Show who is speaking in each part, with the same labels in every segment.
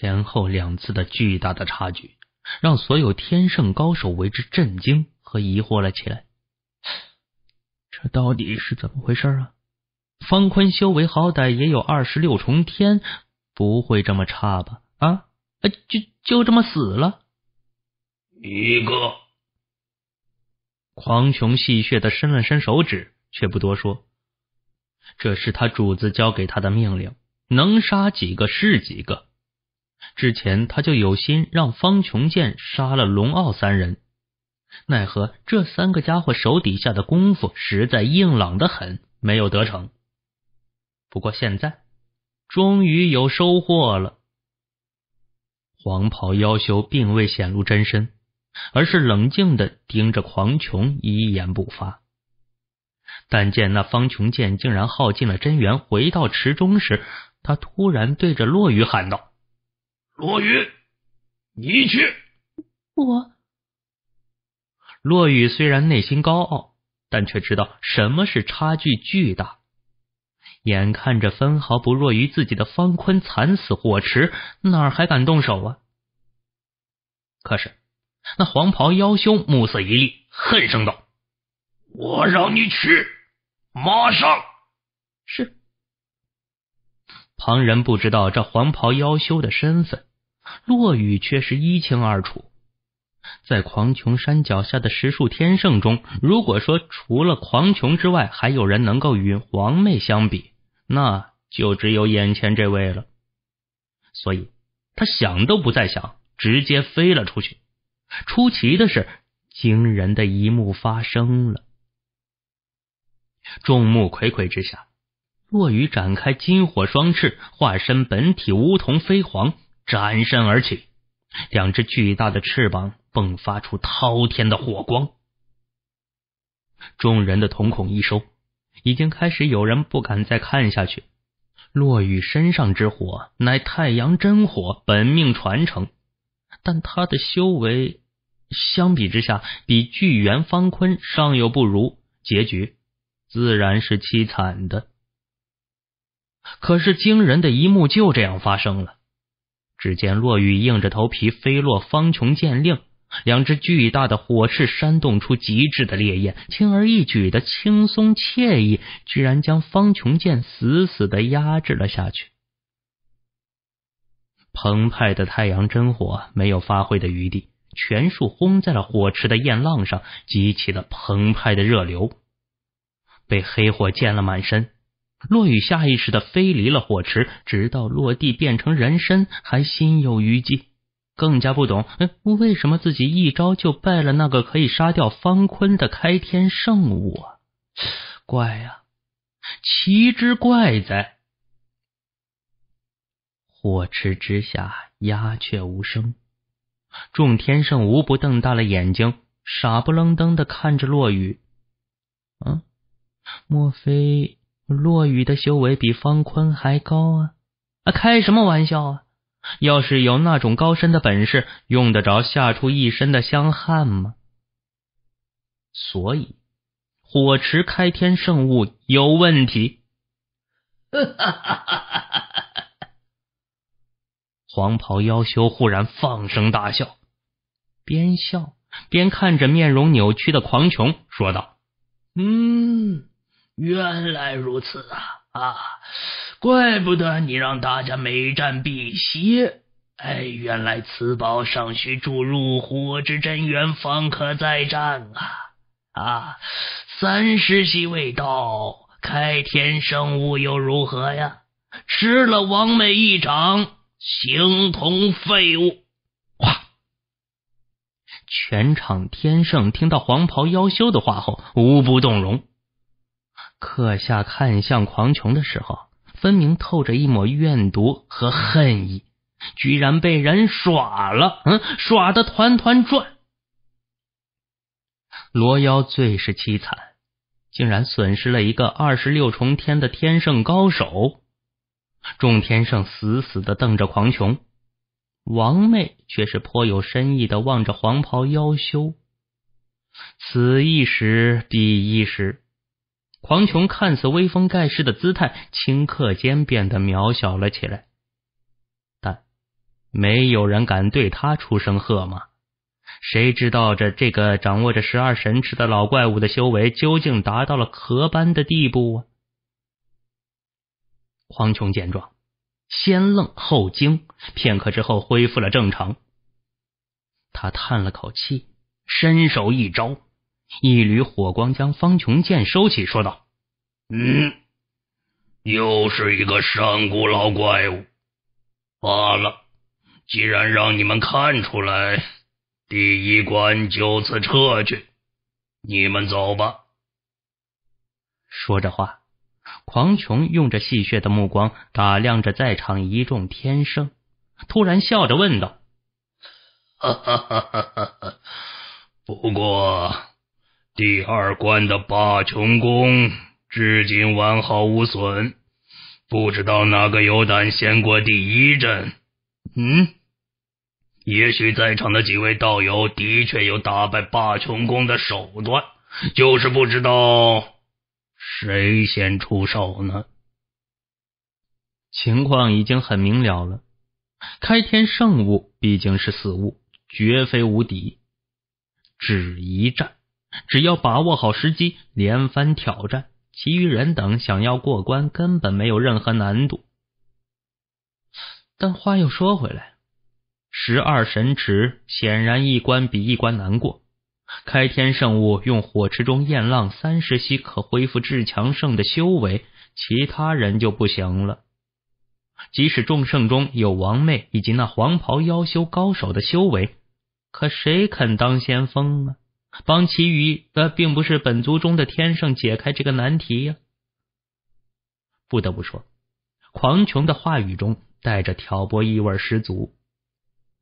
Speaker 1: 前后两次的巨大的差距，让所有天圣高手为之震惊和疑惑了起来。这到底是怎么回事啊？方坤修为好歹也有二十六重天，不会这么差吧？啊，就就这么死了？
Speaker 2: 一个。
Speaker 1: 狂熊戏谑的伸了伸手指，却不多说。这是他主子交给他的命令，能杀几个是几个。之前他就有心让方琼剑杀了龙傲三人，奈何这三个家伙手底下的功夫实在硬朗的很，没有得逞。不过现在终于有收获了。黄袍妖修并未显露真身，而是冷静的盯着狂琼，一言不发。但见那方琼剑竟然耗尽了真元回到池中时，他突然对着落雨喊道。罗宇，你去。我。落雨虽然内心高傲，但却知道什么是差距巨大。眼看着分毫不弱于自己的方坤惨死火池，哪儿还敢动手啊？可是那黄袍妖修目色一厉，恨声道：“
Speaker 2: 我让你去，马上。”是。
Speaker 1: 旁人不知道这黄袍妖修的身份。落雨却是一清二楚，在狂穹山脚下的十数天圣中，如果说除了狂穹之外还有人能够与皇妹相比，那就只有眼前这位了。所以他想都不再想，直接飞了出去。出奇的是，惊人的一幕发生了：众目睽睽之下，落雨展开金火双翅，化身本体梧桐飞凰。展身而起，两只巨大的翅膀迸发出滔天的火光。众人的瞳孔一收，已经开始有人不敢再看下去。落雨身上之火乃太阳真火本命传承，但他的修为相比之下比巨猿方坤尚有不如，结局自然是凄惨的。可是惊人的一幕就这样发生了。只见骆雨硬着头皮飞落方琼剑令，两只巨大的火翅煽动出极致的烈焰，轻而易举的轻松惬意，居然将方琼剑死死的压制了下去。澎湃的太阳真火没有发挥的余地，全数轰在了火池的焰浪上，激起了澎湃的热流，被黑火溅了满身。落雨下意识的飞离了火池，直到落地变成人身，还心有余悸，更加不懂，为什么自己一招就败了那个可以杀掉方坤的开天圣物啊？怪呀，奇之怪哉！火池之下鸦雀无声，众天圣无不瞪大了眼睛，傻不愣登的看着落雨。嗯，莫非？落雨的修为比方坤还高啊！啊，开什么玩笑啊！要是有那种高深的本事，用得着吓出一身的香汗吗？所以，火池开天圣物有问题。黄袍妖修忽然放声大笑，边笑边看着面容扭曲的狂琼说道：“
Speaker 2: 嗯。”原来如此啊！啊，怪不得你让大家每战必歇。哎，原来此宝尚需注入火之真元方可再战啊！啊，三十息未到，开天圣物又如何呀？吃了王美一掌，形同废物。哇！
Speaker 1: 全场天圣听到黄袍妖修的话后，无不动容。课下看向狂琼的时候，分明透着一抹怨毒和恨意。居然被人耍了，嗯，耍的团团转。罗妖最是凄惨，竟然损失了一个二十六重天的天圣高手。众天圣死死的瞪着狂琼，王妹却是颇有深意的望着黄袍妖修。此一时，彼一时。黄琼看似威风盖世的姿态，顷刻间变得渺小了起来。但没有人敢对他出声喝骂。谁知道这这个掌握着十二神池的老怪物的修为究竟达到了何般的地步啊？黄琼见状，先愣后惊，片刻之后恢复了正常。他叹了口气，伸手一招。一缕火光将方琼剑收起，说道：“嗯，
Speaker 2: 又是一个上古老怪物。罢了，既然让你们看出来，第一关就此撤去。你们走吧。”
Speaker 1: 说着话，狂琼用着戏谑的目光打量着在场一众天生，突然笑着问道：“
Speaker 2: 哈哈哈哈哈哈！不过……”第二关的霸琼宫至今完好无损，不知道哪个有胆先过第一阵？嗯，也许在场的几位道友的确有打败霸琼宫的手段，就是不知道
Speaker 1: 谁先出手呢？情况已经很明了了。开天圣物毕竟是死物，绝非无敌，只一战。只要把握好时机，连番挑战，其余人等想要过关根本没有任何难度。但话又说回来，十二神池显然一关比一关难过。开天圣物用火池中焰浪三十息可恢复至强圣的修为，其他人就不行了。即使众圣中有王妹以及那黄袍妖修高手的修为，可谁肯当先锋呢？帮其余的，并不是本族中的天圣解开这个难题呀。不得不说，狂穷的话语中带着挑拨意味十足，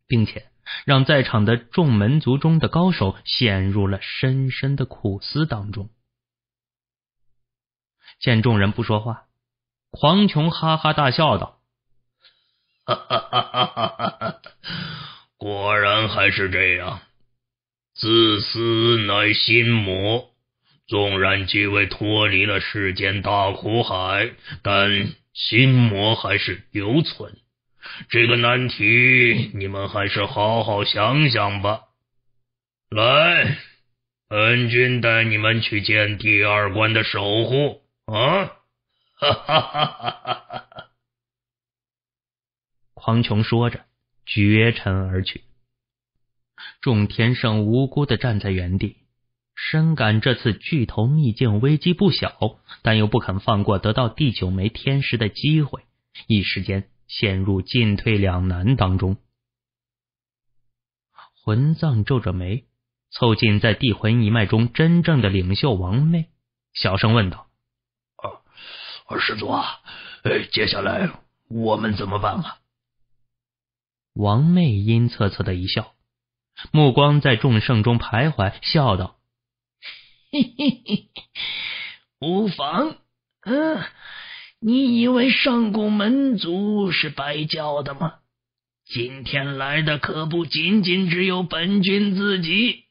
Speaker 1: 并且让在场的众门族中的高手陷入了深深的苦思当中。见众人不说话，狂穷哈哈大笑道：“哈哈哈哈哈哈！
Speaker 2: 果然还是这样。”自私乃心魔，纵然几位脱离了世间大苦海，但心魔还是留存。这个难题，你们还是好好想想吧。来，本君带你们去见第二关的守护。啊！哈哈哈哈哈哈！
Speaker 1: 狂琼说着，绝尘而去。众天圣无辜的站在原地，深感这次巨头秘境危机不小，但又不肯放过得到第九枚天石的机会，一时间陷入进退两难当中。魂藏皱着眉，凑近在地魂一脉中真正的领袖王妹，小声问道：“
Speaker 2: 二二师祖，
Speaker 1: 哎，
Speaker 2: 接下来我们怎么办啊？”
Speaker 1: 王妹阴恻恻的一笑。目光在众圣中徘徊，笑道：“
Speaker 2: 无妨。嗯，你以为上古门族是白教的吗？今天来的可不仅仅只有本君自己。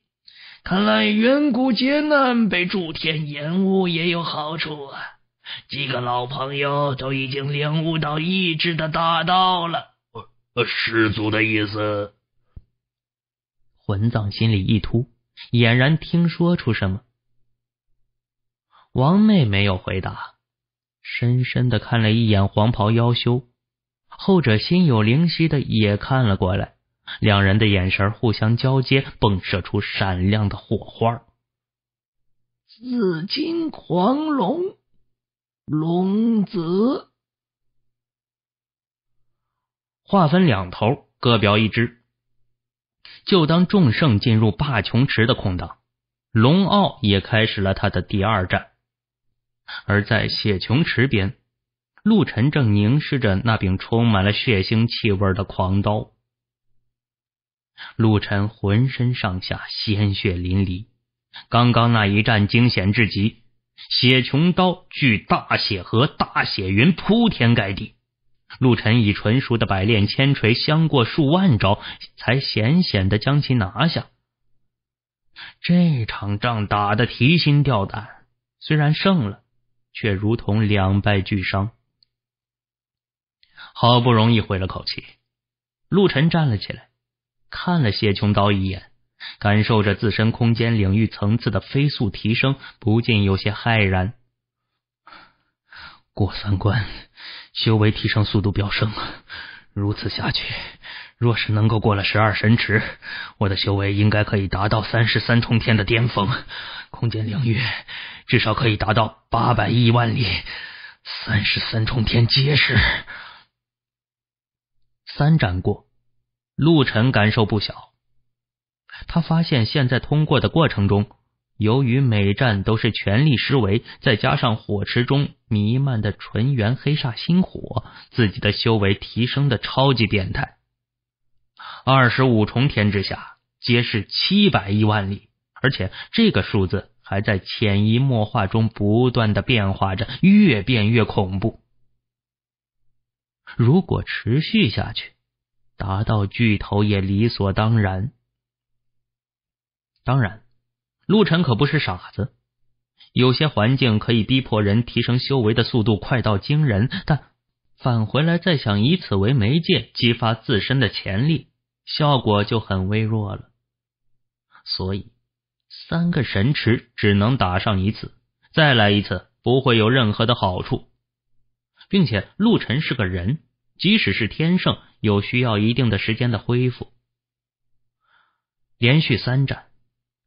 Speaker 2: 看来远古劫难被诸天延误也有好处啊！几个老朋友都已经领悟到意志的大道了。呃，师祖的意思？”
Speaker 1: 文藏心里一突，俨然听说出什么。王妹没有回答，深深的看了一眼黄袍妖修，后者心有灵犀的也看了过来，两人的眼神互相交接，迸射出闪亮的火花。
Speaker 2: 紫金狂龙，龙子。
Speaker 1: 话分两头，各表一支。就当众圣进入霸穹池的空档，龙傲也开始了他的第二战。而在血穹池边，陆晨正凝视着那柄充满了血腥气味的狂刀。陆晨浑身上下鲜血淋漓，刚刚那一战惊险至极，血穹刀聚大血河、大血云，铺天盖地。陆晨以纯熟的百炼千锤相过数万招，才险险的将其拿下。这场仗打的提心吊胆，虽然胜了，却如同两败俱伤。好不容易回了口气，陆晨站了起来，看了谢琼刀一眼，感受着自身空间领域层次的飞速提升，不禁有些骇然。过三关。修为提升速度飙升，如此下去，若是能够过了十二神池，我的修为应该可以达到三十三重天的巅峰，空间领域至少可以达到八百亿万里，三十三重天皆是。三斩过，陆晨感受不小，他发现现在通过的过程中。由于每战都是全力施为，再加上火池中弥漫的纯元黑煞星火，自己的修为提升的超级变态。二十五重天之下，皆是七百亿万里，而且这个数字还在潜移默化中不断的变化着，越变越恐怖。如果持续下去，达到巨头也理所当然。当然。陆晨可不是傻子，有些环境可以逼迫人提升修为的速度快到惊人，但返回来再想以此为媒介激发自身的潜力，效果就很微弱了。所以三个神池只能打上一次，再来一次不会有任何的好处，并且陆晨是个人，即使是天圣，有需要一定的时间的恢复，连续三战。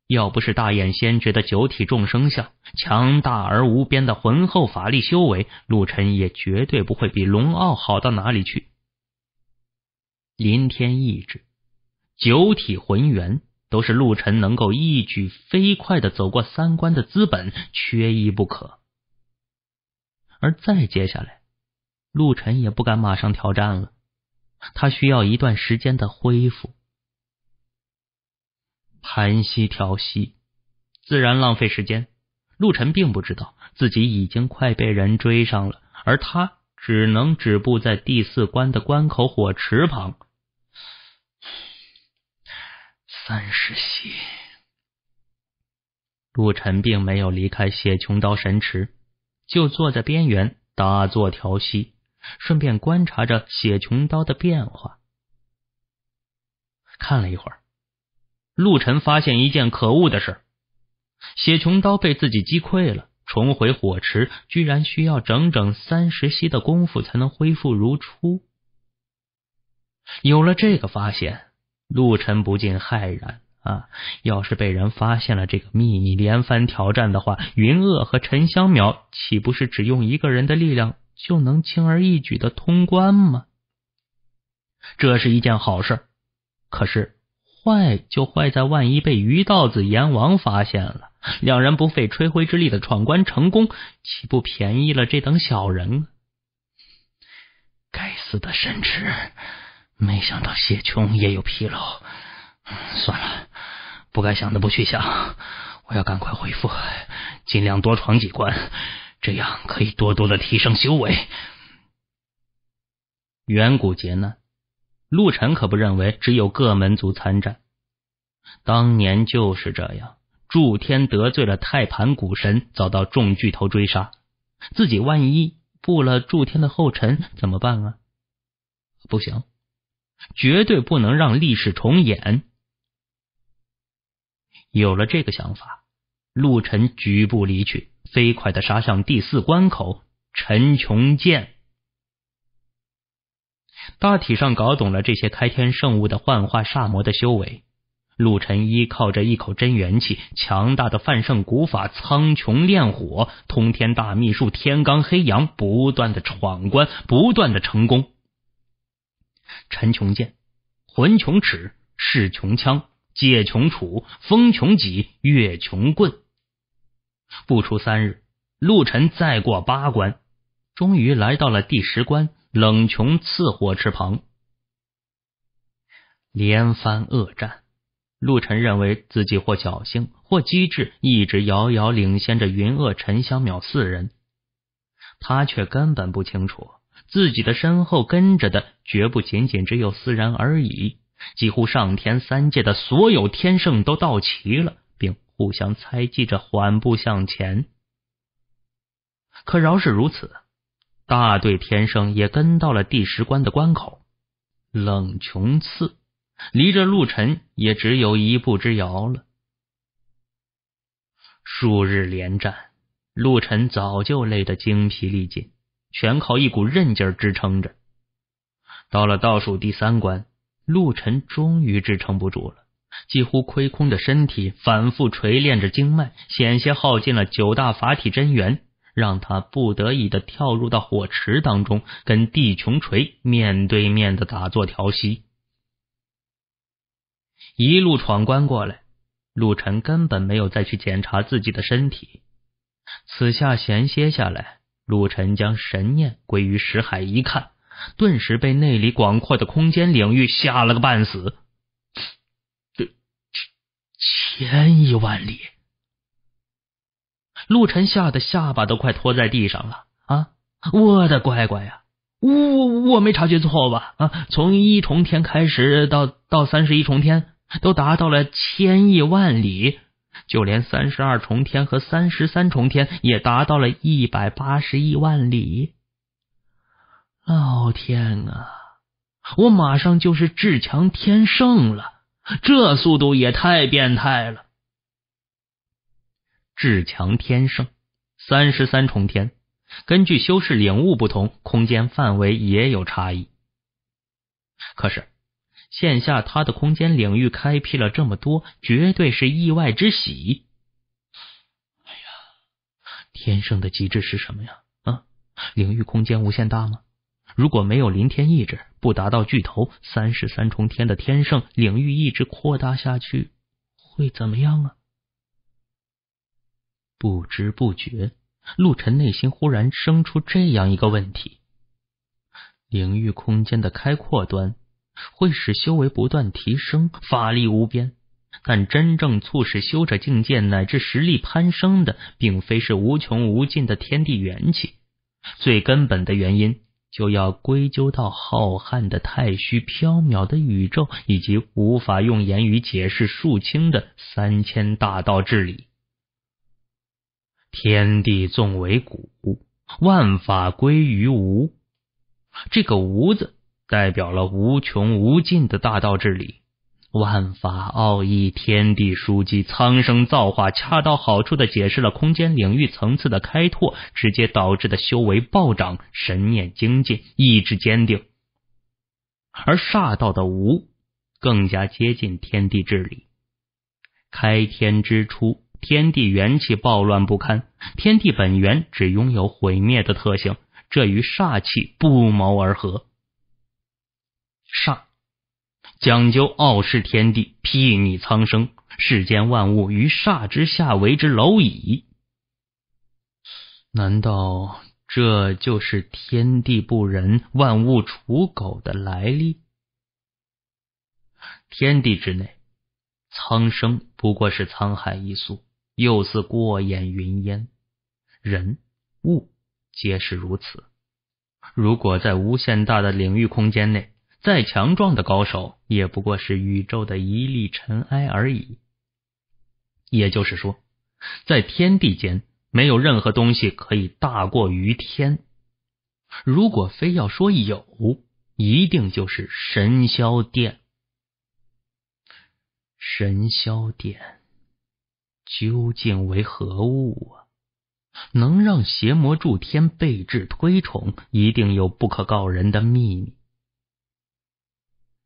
Speaker 1: 要不是大眼仙觉的九体众生相，强大而无边的浑厚法力修为，陆晨也绝对不会比龙傲好到哪里去。林天意志、九体浑圆，都是陆晨能够一举飞快的走过三关的资本，缺一不可。而再接下来，陆晨也不敢马上挑战了，他需要一段时间的恢复。盘膝调息，自然浪费时间。陆晨并不知道自己已经快被人追上了，而他只能止步在第四关的关口火池旁。三
Speaker 2: 十息，
Speaker 1: 陆晨并没有离开血琼刀神池，就坐在边缘打坐调息，顺便观察着血琼刀的变化。看了一会儿。陆晨发现一件可恶的事血琼刀被自己击溃了，重回火池居然需要整整三十息的功夫才能恢复如初。有了这个发现，陆晨不禁骇然啊！要是被人发现了这个秘密，连番挑战的话，云鄂和陈香苗岂不是只用一个人的力量就能轻而易举的通关吗？这是一件好事，可是。坏就坏在万一被鱼道子阎王发现了，两人不费吹灰之力的闯关成功，岂不便宜了这等小人？该死的神池，没想到谢琼也有纰漏。算了，不该想的不去想，我要赶快恢复，尽量多闯几关，这样可以多多的提升修为。远古劫难。陆晨可不认为只有各门族参战，当年就是这样，祝天得罪了太盘古神，遭到众巨头追杀，自己万一步了祝天的后尘怎么办啊？不行，绝对不能让历史重演。有了这个想法，陆晨举步离去，飞快的杀向第四关口陈琼剑。大体上搞懂了这些开天圣物的幻化煞魔的修为，陆晨依靠着一口真元气，强大的范圣古法苍穹炼火、通天大秘术天罡黑阳，不断的闯关，不断的成功。陈琼剑、魂琼尺、势琼枪、借琼杵、风琼戟、月琼棍。不出三日，陆晨再过八关，终于来到了第十关。冷琼刺火池旁，连番恶战。陆晨认为自己或侥幸，或机智，一直遥遥领先着云鄂、陈香淼四人。他却根本不清楚，自己的身后跟着的绝不仅仅只有四人而已。几乎上天三界的所有天圣都到齐了，并互相猜忌着缓步向前。可饶是如此。大队天生也跟到了第十关的关口，冷琼次离着陆晨也只有一步之遥了。数日连战，陆晨早就累得精疲力尽，全靠一股韧劲支撑着。到了倒数第三关，陆晨终于支撑不住了，几乎亏空的身体反复锤炼着经脉，险些耗尽了九大法体真元。让他不得已的跳入到火池当中，跟地穹锤面对面的打坐调息。一路闯关过来，陆晨根本没有再去检查自己的身体。此下闲歇下来，陆晨将神念归于识海，一看，顿时被那里广阔的空间领域吓了个半死。这千一万里。陆晨吓得下巴都快拖在地上了啊！我的乖乖呀，我我没察觉错吧？啊，从一重天开始到到三十一重天，都达到了千亿万里，就连三十二重天和三十三重天也达到了一百八十亿万里。老天啊！我马上就是至强天圣了，这速度也太变态了。至强天圣，三十三重天，根据修士领悟不同，空间范围也有差异。可是，现下他的空间领域开辟了这么多，绝对是意外之喜。哎呀，天圣的极致是什么呀？啊，领域空间无限大吗？如果没有林天意志，不达到巨头三十三重天的天圣，领域一直扩大下去，会怎么样啊？不知不觉，陆晨内心忽然生出这样一个问题：灵域空间的开阔端会使修为不断提升，法力无边。但真正促使修者境界乃至实力攀升的，并非是无穷无尽的天地元气。最根本的原因，就要归咎到浩瀚的太虚、缥缈的宇宙，以及无法用言语解释数清的三千大道至理。天地纵为谷，万法归于无。这个“无”字代表了无穷无尽的大道之理，万法奥义，天地枢机，苍生造化，恰到好处的解释了空间领域层次的开拓，直接导致的修为暴涨，神念精进，意志坚定。而煞道的“无”更加接近天地之理，开天之初。天地元气暴乱不堪，天地本源只拥有毁灭的特性，这与煞气不谋而合。煞讲究傲视天地，睥睨苍生，世间万物于煞之下为之蝼蚁。难道这就是天地不仁，万物刍狗的来历？天地之内，苍生不过是沧海一粟。又似过眼云烟，人物皆是如此。如果在无限大的领域空间内，再强壮的高手也不过是宇宙的一粒尘埃而已。也就是说，在天地间没有任何东西可以大过于天。如果非要说有，一定就是神霄殿。神霄殿。究竟为何物啊？能让邪魔助天备至推崇，一定有不可告人的秘密。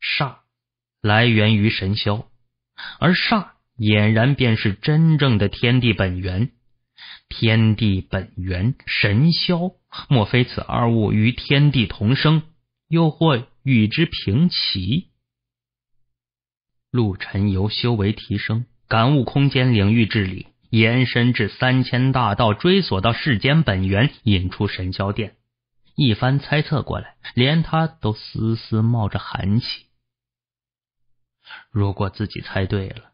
Speaker 1: 煞来源于神霄，而煞俨然便是真正的天地本源。天地本源，神霄，莫非此二物与天地同生，又或与之平齐？陆晨由修为提升。感悟空间领域治理，延伸至三千大道，追索到世间本源，引出神霄殿。一番猜测过来，连他都丝丝冒着寒气。如果自己猜对了，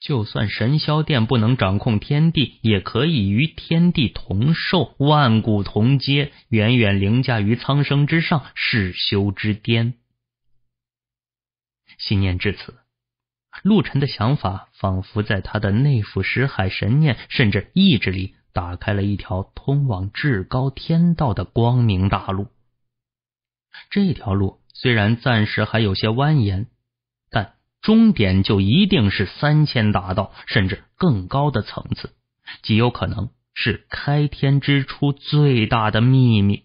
Speaker 1: 就算神霄殿不能掌控天地，也可以与天地同寿，万古同阶，远远凌驾于苍生之上，世修之巅。信念至此。陆晨的想法，仿佛在他的内府识海、神念，甚至意志里，打开了一条通往至高天道的光明大路。这条路虽然暂时还有些蜿蜒，但终点就一定是三千大道，甚至更高的层次，极有可能是开天之初最大的秘密。